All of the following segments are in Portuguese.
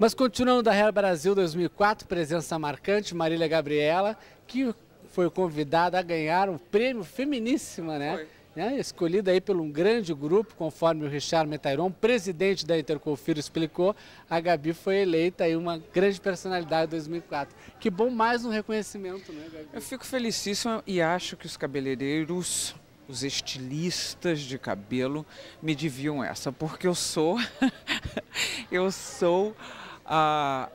Mas continuando da Real Brasil 2004, presença marcante, Marília Gabriela, que foi convidada a ganhar um prêmio feminíssima, né? né? Escolhida aí por um grande grupo, conforme o Richard Metairon, presidente da Interconfir, explicou, a Gabi foi eleita aí uma grande personalidade em 2004. Que bom mais um reconhecimento, né, Gabi? Eu fico felicíssima e acho que os cabeleireiros os estilistas de cabelo me deviam essa, porque eu sou eu sou a,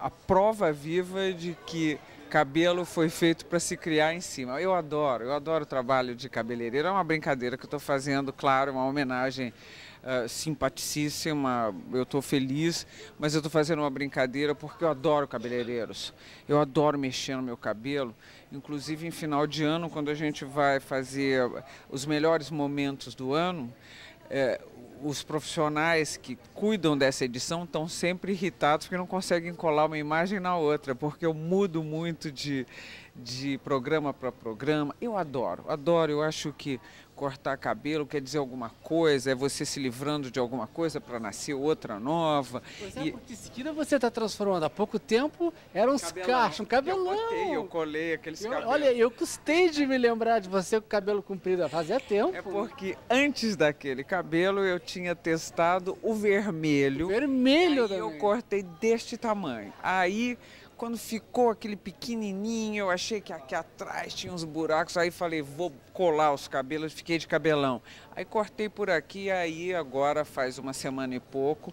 a, a prova viva de que cabelo foi feito para se criar em cima. Eu adoro, eu adoro o trabalho de cabeleireiro. É uma brincadeira que eu estou fazendo, claro, uma homenagem uh, simpaticíssima. Eu estou feliz, mas eu estou fazendo uma brincadeira porque eu adoro cabeleireiros. Eu adoro mexer no meu cabelo. Inclusive, em final de ano, quando a gente vai fazer os melhores momentos do ano, é, os profissionais que cuidam dessa edição estão sempre irritados porque não conseguem colar uma imagem na outra, porque eu mudo muito de, de programa para programa. Eu adoro, adoro. Eu acho que cortar cabelo quer dizer alguma coisa, é você se livrando de alguma coisa para nascer outra nova. Pois é, e... porque você está transformando. Há pouco tempo era uns cachos, um cabelão. Eu, cortei, eu colei aqueles eu, cabelos. Olha, eu custei de me lembrar de você com cabelo comprido, fazia tempo. É porque antes daquele cabelo eu tinha testado o vermelho. O vermelho Aí eu cortei deste tamanho. Aí quando ficou aquele pequenininho, eu achei que aqui atrás tinha uns buracos, aí falei, vou colar os cabelos, fiquei de cabelão. Aí cortei por aqui, aí agora faz uma semana e pouco,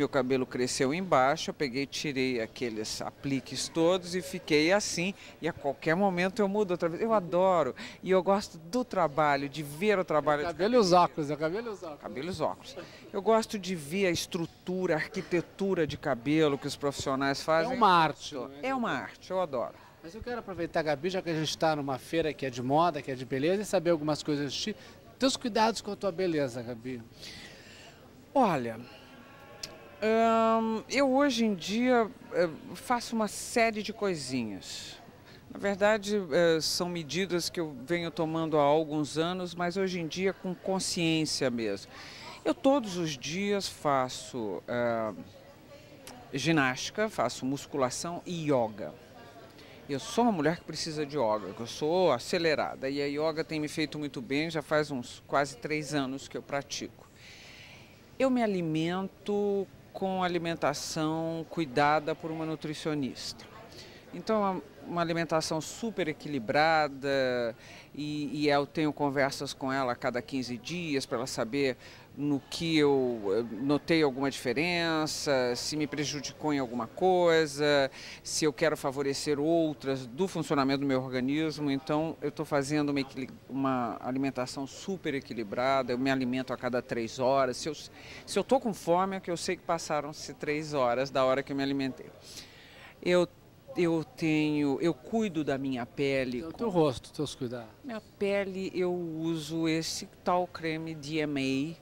meu cabelo cresceu embaixo, eu peguei, tirei aqueles apliques todos e fiquei assim. E a qualquer momento eu mudo outra vez. Eu adoro e eu gosto do trabalho, de ver o trabalho. É cabelo e os óculos, é cabelo e os óculos. Cabelo e os óculos. Eu gosto de ver a estrutura, a arquitetura de cabelo que os profissionais é fazem. É uma arte. É? é uma arte, eu adoro. Mas eu quero aproveitar, Gabi, já que a gente está numa feira que é de moda, que é de beleza, e saber algumas coisas de ti. Teus cuidados com a tua beleza, Gabi. Olha, eu hoje em dia eh, faço uma série de coisinhas. Na verdade, eh, são medidas que eu venho tomando há alguns anos, mas hoje em dia com consciência mesmo. Eu todos os dias faço uh, ginástica, faço musculação e yoga. Eu sou uma mulher que precisa de yoga, que eu sou acelerada e a yoga tem me feito muito bem, já faz uns quase três anos que eu pratico. Eu me alimento com alimentação cuidada por uma nutricionista. Então, é uma alimentação super equilibrada e, e, eu tenho conversas com ela a cada 15 dias para ela saber no que eu eh, notei alguma diferença, se me prejudicou em alguma coisa, se eu quero favorecer outras do funcionamento do meu organismo. Então, eu estou fazendo uma, uma, alimentação super equilibrada, eu me alimento a cada três horas. Se eu estou se eu com fome, é que eu sei que passaram-se três horas da hora que eu me alimentei. Eu eu tenho, eu cuido da minha pele. O teu rosto, teus cuidados. Minha pele, eu uso esse tal creme DMA,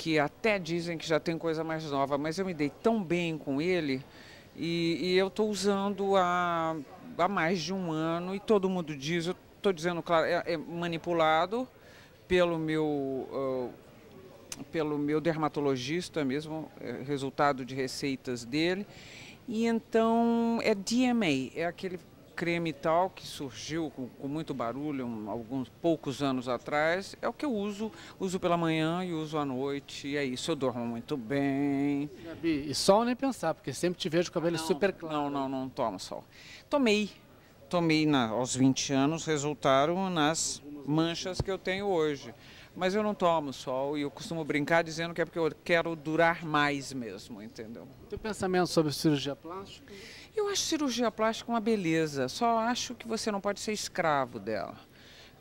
que até dizem que já tem coisa mais nova, mas eu me dei tão bem com ele e, e eu estou usando há, há mais de um ano e todo mundo diz, eu estou dizendo, claro, é, é, manipulado pelo meu. Uh, pelo meu dermatologista mesmo, é, resultado de receitas dele. E então é DMA, é aquele creme tal, que surgiu com, com muito barulho um, alguns poucos anos atrás, é o que eu uso. Uso pela manhã e uso à noite. E é isso, eu durmo muito bem. Gabi, e sol nem pensar, porque sempre te vejo o cabelo não, super claro. Não, não, não tomo sol. Tomei. Tomei na, aos 20 anos, resultaram nas manchas que eu tenho hoje. Mas eu não tomo sol e eu costumo brincar dizendo que é porque eu quero durar mais mesmo, entendeu? Teu pensamento sobre cirurgia plástica? Eu acho cirurgia plástica uma beleza, só acho que você não pode ser escravo dela.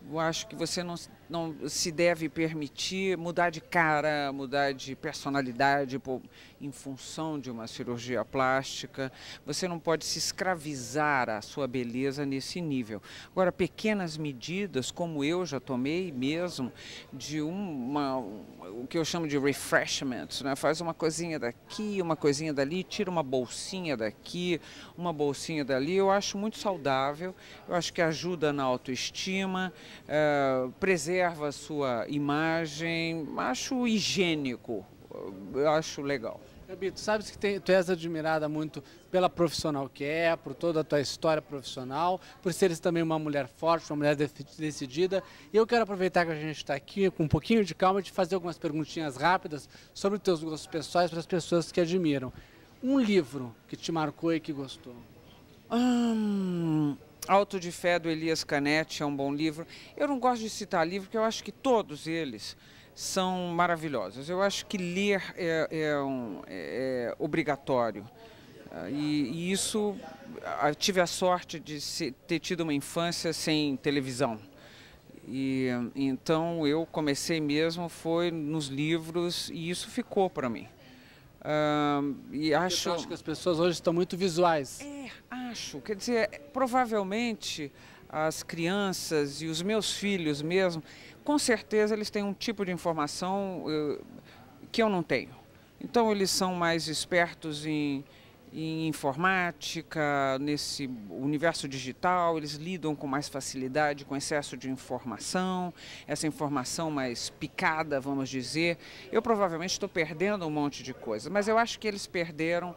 Eu acho que você não não se deve permitir mudar de cara, mudar de personalidade por, em função de uma cirurgia plástica. Você não pode se escravizar à sua beleza nesse nível. Agora, pequenas medidas, como eu já tomei mesmo, de uma, o que eu chamo de refreshment, né? faz uma coisinha daqui, uma coisinha dali, tira uma bolsinha daqui, uma bolsinha dali, eu acho muito saudável, eu acho que ajuda na autoestima, é, preserva preserva a sua imagem, acho higiênico, eu acho legal. Gabi, tu sabes que tem, tu és admirada muito pela profissional que é, por toda a tua história profissional, por seres também uma mulher forte, uma mulher decidida. E eu quero aproveitar que a gente está aqui com um pouquinho de calma e te fazer algumas perguntinhas rápidas sobre os teus gostos pessoais para as pessoas que admiram. Um livro que te marcou e que gostou? Hum, Auto de Fé, do Elias Canetti, é um bom livro. Eu não gosto de citar livro, porque eu acho que todos eles são maravilhosos. Eu acho que ler é, é, um, é obrigatório. Ah, e, e, isso, ah, tive a sorte de ter tido uma infância sem televisão. E então eu comecei mesmo foi nos livros e isso ficou para mim. Uh, e acho... acho que as pessoas hoje estão muito visuais. É, acho. Quer dizer, provavelmente as crianças e os meus filhos mesmo, com certeza eles têm um tipo de informação eh, que eu não tenho. Então eles são mais espertos em em informática, nesse universo digital, eles lidam com mais facilidade com excesso de informação, essa informação mais picada, vamos dizer. Eu provavelmente estou perdendo um monte de coisa, mas eu acho que eles perderam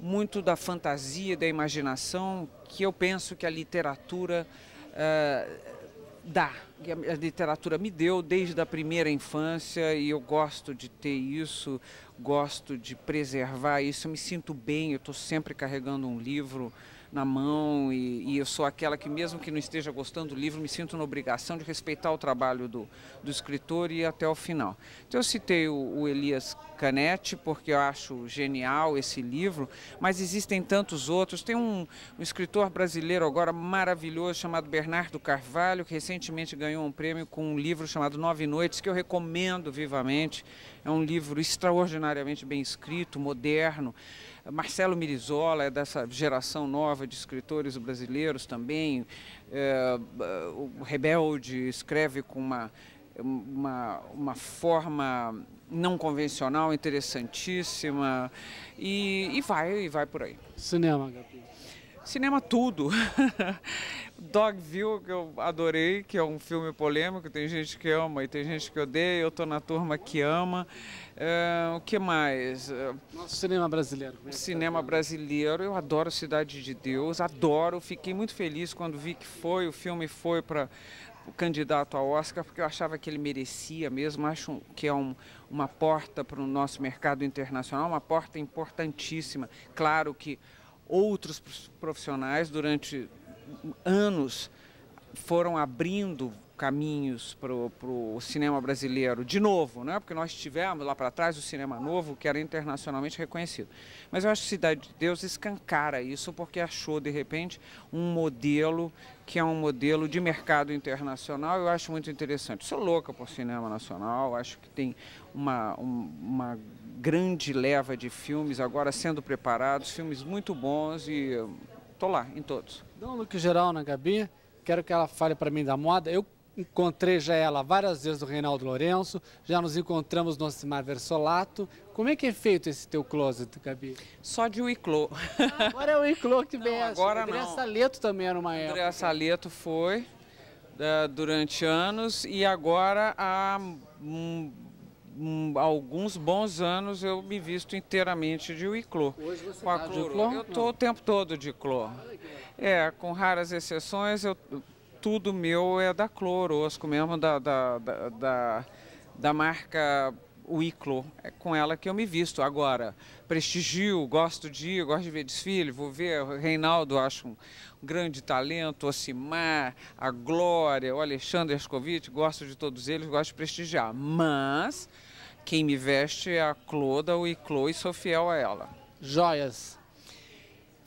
muito da fantasia, da imaginação que eu penso que a literatura. Uh, dá. A literatura me deu desde a primeira infância e eu gosto de ter isso, gosto de preservar isso. Eu me sinto bem, eu estou sempre carregando um livro na mão e, e, eu sou aquela que mesmo que não esteja gostando do livro, me sinto na obrigação de respeitar o trabalho do, do escritor e ir até o final. Então eu citei o, o Elias Canetti porque eu acho genial esse livro, mas existem tantos outros. Tem um, um escritor brasileiro agora maravilhoso chamado Bernardo Carvalho, que recentemente ganhou um prêmio com um livro chamado Nove Noites, que eu recomendo vivamente. É um livro extraordinariamente bem escrito, moderno. Marcelo Mirizola é dessa geração nova de escritores brasileiros também. É, é, o Rebelde escreve com uma, uma, uma forma não convencional, interessantíssima. E, e vai, e vai por aí. Cinema, Gabriel. Cinema tudo. Dogville, que eu adorei, que é um filme polêmico, tem gente que ama e tem gente que odeia, eu estou na turma que ama. Uh, o que mais? Nosso cinema brasileiro. É tá? cinema tá brasileiro, eu adoro Cidade de Deus, adoro, fiquei muito feliz quando vi que foi, o filme foi para o candidato ao Oscar, porque eu achava que ele merecia mesmo, acho que é um, uma porta para o nosso mercado internacional, uma porta importantíssima. Claro que outros profissionais durante anos foram abrindo caminhos para o cinema brasileiro de novo, né? porque nós tivemos lá para trás o cinema novo, que era internacionalmente reconhecido. Mas eu acho que Cidade de Deus escancara isso, porque achou, de repente, um modelo que é um modelo de mercado internacional, eu acho muito interessante. Sou louca por cinema nacional, acho que tem uma, uma grande leva de filmes agora sendo preparados, filmes muito bons e hum, tô lá em todos. Dá um look geral na Gabi, quero que ela fale para mim da moda. Eu encontrei já ela várias vezes do Reinaldo Lourenço, já nos encontramos no Osimar Versolato. Como é que é feito esse teu closet, Gabi? Só de Wiclô. Ah, agora é o Wiclô que vem. Agora André não. Saleto também era uma André época. André Saleto foi durante anos e agora há um, alguns bons anos eu me visto inteiramente de uiclor. Hoje você com a tá de Eu estou o tempo todo de clor. Ah, é, com raras exceções, eu, tudo meu é da cloro, osco mesmo da, da, da, da, da marca Wiclo, é com ela que eu me visto. Agora, prestigio, gosto de ir, gosto de ver desfile, vou ver Reinaldo, acho um grande talento, Osimar a Glória, o Alexandre Escovitch, gosto de todos eles, gosto de prestigiar. Mas quem me veste é a Clodal e Chloe sou fiel a ela. Joias.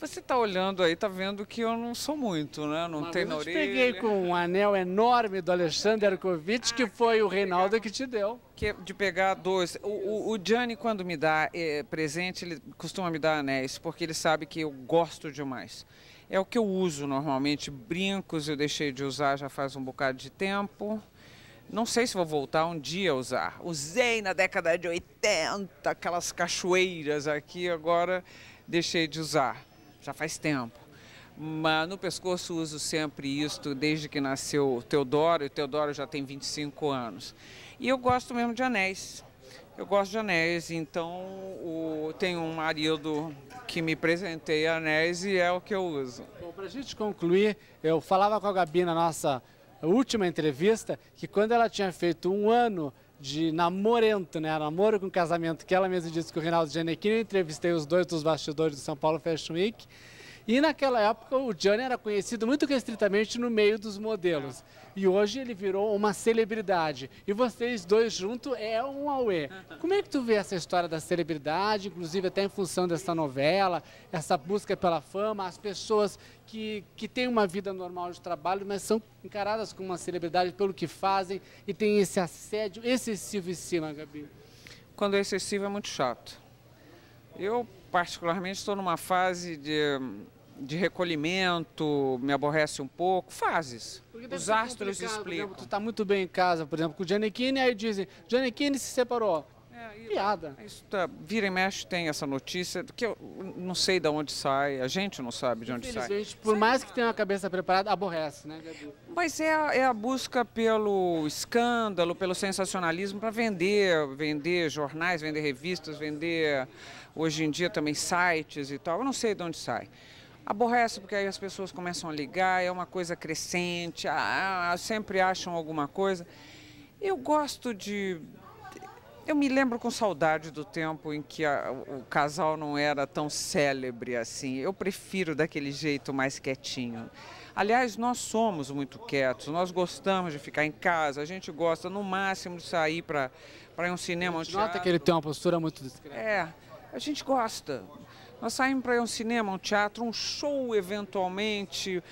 Você está olhando aí, está vendo que eu não sou muito, né? Não Mas tem na orelha. Eu te peguei com um anel enorme do Alexander Kovitch ah, que foi o Reinaldo pegar, que te deu. Que é de pegar dois. O, o, o Gianni, quando me dá é, presente, ele costuma me dar anéis, porque ele sabe que eu gosto demais. É o que eu uso normalmente. Brincos eu deixei de usar já faz um bocado de tempo. Não sei se vou voltar um dia a usar. Usei na década de 80 aquelas cachoeiras aqui, agora deixei de usar. Já faz tempo. Mas no pescoço uso sempre isto desde que nasceu o Teodoro, e o Teodoro já tem 25 anos. E eu gosto mesmo de anéis. Eu gosto de anéis, então o, tenho um marido que me presenteia anéis e é o que eu uso. Bom, para a gente concluir, eu falava com a Gabi na nossa última entrevista que quando ela tinha feito um ano de namorento, né? Namoro com casamento, que ela mesma disse que o Reinaldo Giannettini, entrevistei os dois dos bastidores do São Paulo Fashion Week. E naquela época o Johnny era conhecido muito restritamente no meio dos modelos. E hoje ele virou uma celebridade. E vocês dois juntos é um auê. Como é que tu vê essa história da celebridade, inclusive até em função dessa novela, essa busca pela fama, as pessoas que, que têm uma vida normal de trabalho, mas são encaradas como uma celebridade pelo que fazem e tem esse assédio excessivo em cima, Gabi? Quando é excessivo é muito chato. Eu, particularmente, estou numa fase de de recolhimento, me aborrece um pouco, fases. Os astros né? explicam. tu tá muito bem em casa, por exemplo, com o Giannichini, aí dizem, Giannichini se separou. É, e, Piada. É isso tá, vira e mexe tem essa notícia, que eu não sei de onde sai, a gente não sabe de onde sai. por sei mais que tenha a cabeça preparada, aborrece, né, Gabi? Mas é a, é a busca pelo escândalo, pelo sensacionalismo para vender, vender jornais, vender revistas, vender hoje em dia também sites e tal. Eu não sei de onde sai. Aborrece porque aí as pessoas começam a ligar, é uma coisa crescente, ah, ah, sempre acham alguma coisa. Eu gosto de. Eu me lembro com saudade do tempo em que a, o casal não era tão célebre assim. Eu prefiro daquele jeito mais quietinho. Aliás, nós somos muito quietos, nós gostamos de ficar em casa, a gente gosta no máximo de sair para um cinema. A gente um nota que ele tem uma postura é muito discreta. É, a gente gosta. Nós saímos para ir a um cinema, um teatro, um show eventualmente,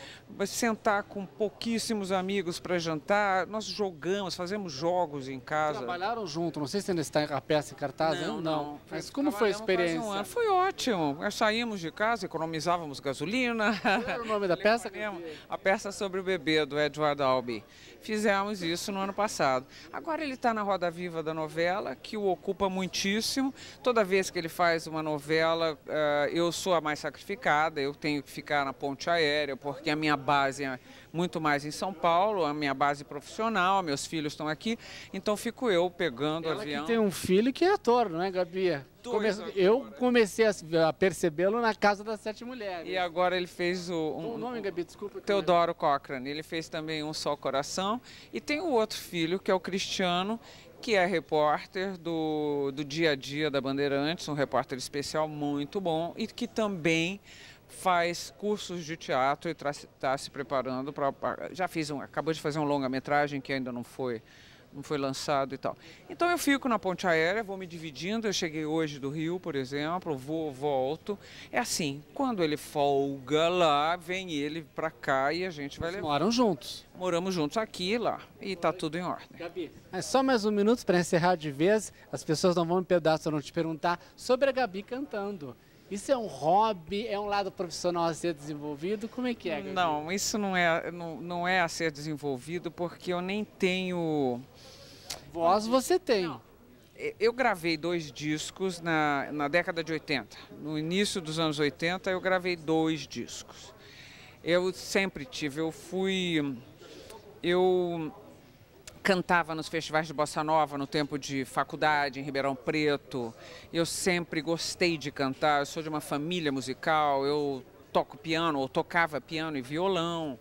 sentar com pouquíssimos amigos para jantar. Nós jogamos, fazemos jogos em casa. Trabalharam junto, não sei se ainda está a peça em cartaz, não, não. não. Mas como foi a experiência? Um foi ótimo. Nós saímos de casa, economizávamos gasolina. Qual era o nome da peça? A peça sobre o bebê do Edward Albee. Fizemos isso no ano passado. Agora ele está na roda viva da novela, que o ocupa muitíssimo. Toda vez que ele faz uma novela, eh, eu sou a mais sacrificada, eu tenho que ficar na ponte aérea, porque a minha base é muito mais em São Paulo, a minha base profissional, meus filhos estão aqui, então fico eu pegando Ela avião. Que tem um filho que é ator, não é, Gabi? Come... Eu agora. comecei a, percebê-lo na Casa das Sete Mulheres. E agora ele fez o... Um... O nome, Gabi, desculpa. Teodoro Cochrane. Ele fez também Um Só Coração. E tem o outro filho, que é o Cristiano, que é repórter do, do dia a dia da Bandeirantes, um repórter especial muito bom e que também faz cursos de teatro e está se preparando para já fiz um, acabou de fazer um longa metragem que ainda não foi foi lançado e tal. Então eu fico na ponte aérea, vou me dividindo. Eu cheguei hoje do Rio, por exemplo, vou, volto. É assim, quando ele folga lá, vem ele pra cá e a gente vai Vocês levar. Moram juntos? Moramos juntos aqui e lá. E tá tudo em ordem. Gabi. É só mais um minuto para encerrar de vez. As pessoas não vão me pedaço, não te perguntar sobre a Gabi cantando. Isso é um hobby? É um lado profissional a ser desenvolvido? Como é que é? Gabi? Não, isso não é, não, não é a ser desenvolvido porque eu nem tenho. Voz você tem. Eu gravei dois discos na, na década de 80. No início dos anos 80, eu gravei dois discos. Eu sempre tive, eu fui. Eu cantava nos festivais de bossa nova no tempo de faculdade em Ribeirão Preto. Eu sempre gostei de cantar. Eu sou de uma família musical. Eu toco piano ou tocava piano e violão.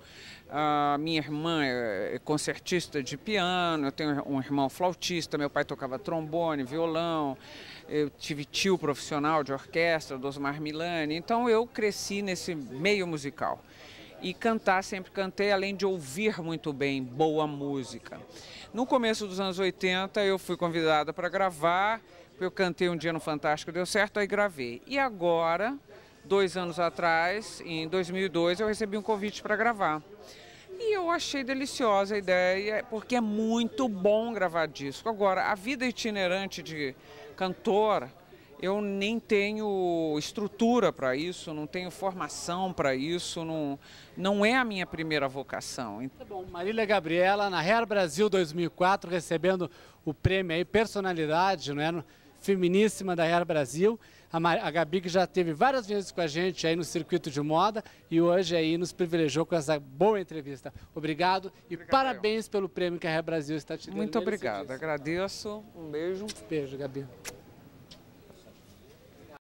Uh, minha irmã é, é concertista de piano, eu tenho um irmão flautista, meu pai tocava trombone, violão, eu tive tio profissional de orquestra, Dosmar Milani, então eu cresci nesse meio musical e cantar, sempre cantei, além de ouvir muito bem boa música. No começo dos anos 80, eu fui convidada para gravar, eu cantei um dia no Fantástico, deu certo, aí gravei. E agora, dois anos atrás, em 2002, eu recebi um convite para gravar. E eu achei deliciosa a ideia, porque é muito bom gravar disco. Agora, a vida itinerante de cantor eu nem tenho estrutura para isso, não tenho formação para isso, não, não é a minha primeira vocação. Tá bom, Marília Gabriela, na Hair Brasil 2004, recebendo o prêmio aí, personalidade, é feminíssima da Hair Brasil. A, Mar... a Gabi que já teve várias vezes com a gente aí no circuito de moda e hoje aí nos privilegiou com essa boa entrevista. Obrigado e obrigado, parabéns eu. pelo prêmio que a Hair Brasil está te dando. Muito obrigado, agradeço. Um beijo. Beijo, Gabi.